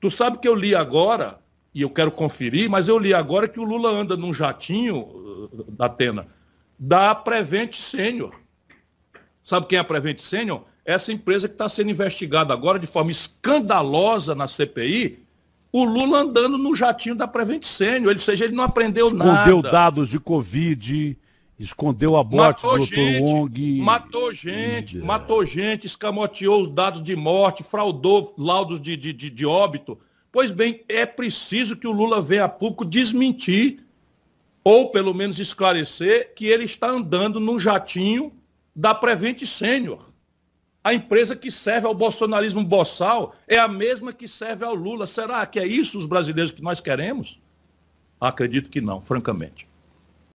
Tu sabe que eu li agora, e eu quero conferir, mas eu li agora que o Lula anda num jatinho eh, da Atena, da Prevent Sênior. Sabe quem é a Prevent Sênior? Essa empresa que está sendo investigada agora de forma escandalosa na CPI, o Lula andando no jatinho da Prevent Sênior. Ele, ou seja, ele não aprendeu Escondeu nada. Escondeu dados de Covid, Escondeu a morte matou do gente, Wong. Matou gente, e, matou gente, escamoteou os dados de morte, fraudou laudos de, de, de, de óbito. Pois bem, é preciso que o Lula venha a público desmentir, ou pelo menos esclarecer, que ele está andando num jatinho da Prevent Sênior. A empresa que serve ao bolsonarismo boçal é a mesma que serve ao Lula. Será que é isso os brasileiros que nós queremos? Acredito que não, francamente.